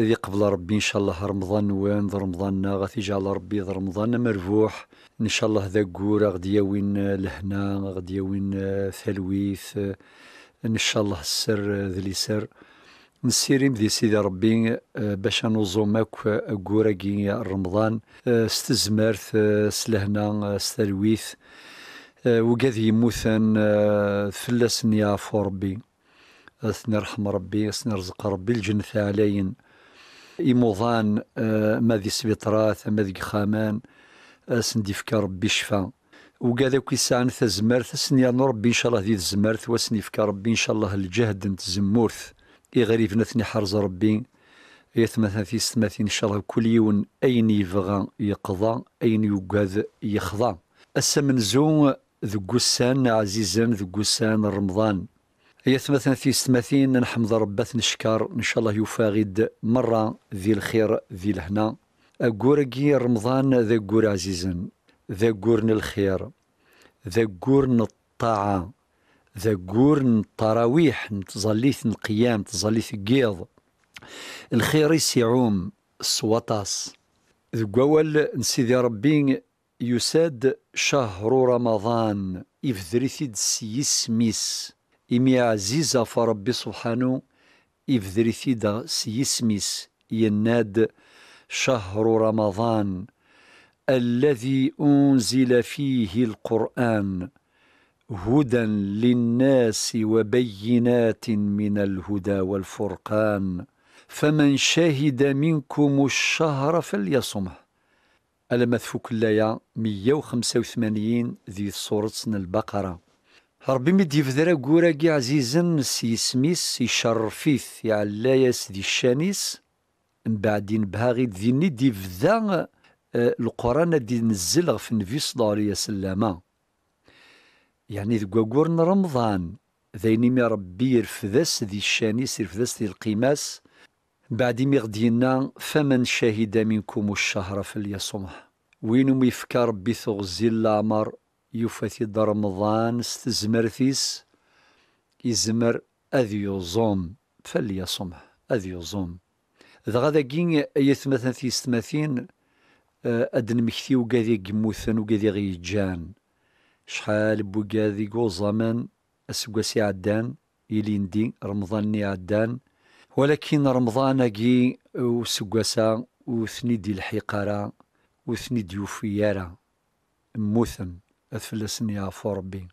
ذي قبل ربي ان شاء الله رمضان وان ذ رمضان غادي يجعل ربي ذ رمضان مربوح ان شاء الله ذا كورا غادي وين لهنا غادي ياوين ثلويث ان شاء الله السر ذلي سر نسيريم ذي سيدي ربي آه، باش نوزوم كورا آه، كوراكي رمضان آه، ستزمارت سلهنا ستلويث وقاد يموثن فلاسن يا ربي اثني رحم ربي اثني رزق ربي الجنة عليين آه، ما ذي سبيطرات ذي خامان آه، سنديفك ربي شفا وقال ذاك يسعن تزمرت سنيا ربي إن شاء الله ذي تزمرت وسنيفك ربي إن شاء الله الجهد انت زمورث إغريف نثني حرز ربي يثمثن في ستماثين إن شاء الله كل يون أين يفغى يقضى أين يقاد يخضى السمن زون ذو قسان عزيزان ذو قسان رمضان هي ثمثنا في ستماثين نحمد ربات نشكر ان شاء الله يفاغد مره ذي الخير ذي الهنا اقورقي رمضان ذا قور عزيزن ذا قورن الخير ذا قورن الطاعه ذا قورن التراويح تظليث القيام تظليث القيض الخير يسعوم السواطاس ذا قوال نسيدي ربي يساد شهر رمضان يفذري ثيد سيسميس إمي عزيزة فربي سبحانه إفذري ثيدا سيسميس يناد شهر رمضان الذي أنزل فيه القرآن هدى للناس وبينات من الهدى والفرقان فمن شهد منكم الشهر فليصمه ألم تفوك 185 ذي سورة البقرة ربي ما ديفذرا كوراكي عزيزا سي سميس يشرفيث يا علاياس دي الشانيس من بعدين بها غير ديني ديفذا آه، القران دي نزل في النبي صلى الله عليه وسلم يعني ذكوكور رمضان ذيني مي ربي يرفذس دي الشانيس يرفذس دي القماس بعد مي غدينا فمن شهد منكم الشهر فليصمه وينو ميفكا ربي ثغزي لامر يفتي رمضان استزمر فيس يزمر زوم يوزوم صمح اذيو زوم إذا غادا كين يثمثن في ستماثين أدن آه، مختي وكاذي كموثن وكاذي غيجان شحال بوكاذي كو زمان أسقاسي عدان يليندي رمضان ني عدان ولكن رمضان كي وسقاسا وثني دي الحقارة وثني ديوفيارة موثن أثفلسن يعفو ربي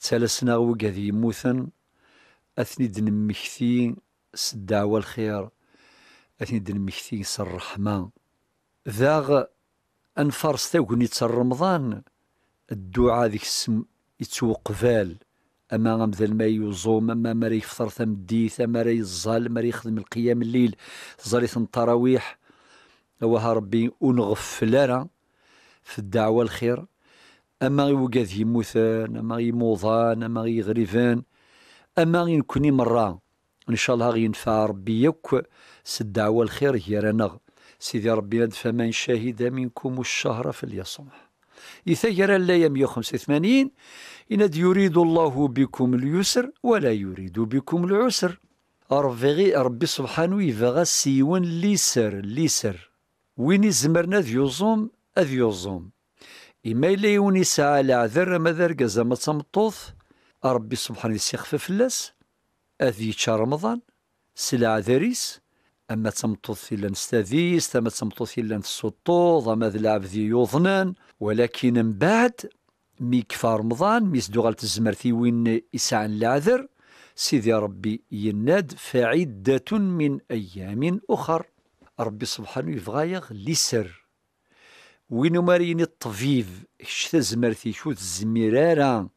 تالسنا وقاذ يموتن أثني دنمكثي سدعوى الخير أثني دنمكثي الرحمة ذاغ أنفرس تاكني رمضان الدعاء ذيك السم يتوقفال أما أمذل ما يوزوم أما ما يفطر تمديث أما يزال ما يخدم القيام الليل زريث التراويح أوها ربي ونغفل في الدعوة الخير اما غي وقاد يموتان اما غي يموضان اما غي غريفان اما غي نكوني مرة ان شاء الله غي ينفع ربي يك الدعوة الخير هي رانا سيدي ربي فمن شهد منكم الشهر فليصمح يثير الآية 185 إن يريد الله بكم اليسر ولا يريد بكم العسر ربي ربي سبحانه يفغى سيون ليسر ليسر وين يزمرنا ذيوزوم يوزوم أذ يوزوم إميليون يسعى العذر ماذا رقز ما تمطوط ربي سبحانه في فلاس أذي شهر رمضان سلا عذريس أما تمطوط إلا نستاذيس أما تمطوط إلا نسطوط أما ذلعب ذي يوظنان ولكن من بعد مي كفا رمضان مي سدوغال تزمرتي وين يسعى العذر سيدي ربي يناد فعدة من أيام أخر ربي سبحانه يفغايغ يغ لسر وين ماريني الطبيب كش تزمرتي شو تزميرارا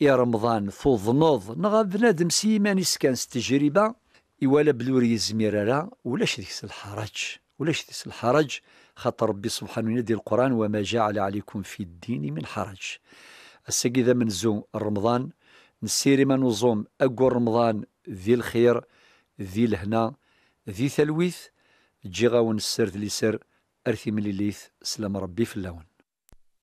يا رمضان فوضنوض نغا بنادم سيمانيس كان ستجربة يوالا بلوري زميرارا ولاش ديكس الحرج ولاش ديكس الحرج خاطر ربي سبحانه ينادي القرآن وما جعل عليكم في الدين من حرج السقي ذا من زوم رمضان نسيري ما نزوم أقو رمضان ذي الخير ذي الهنا ذي ثلويث جيغا ونسر ذي سر أرثي مليليث ليث سلام ربي في اللون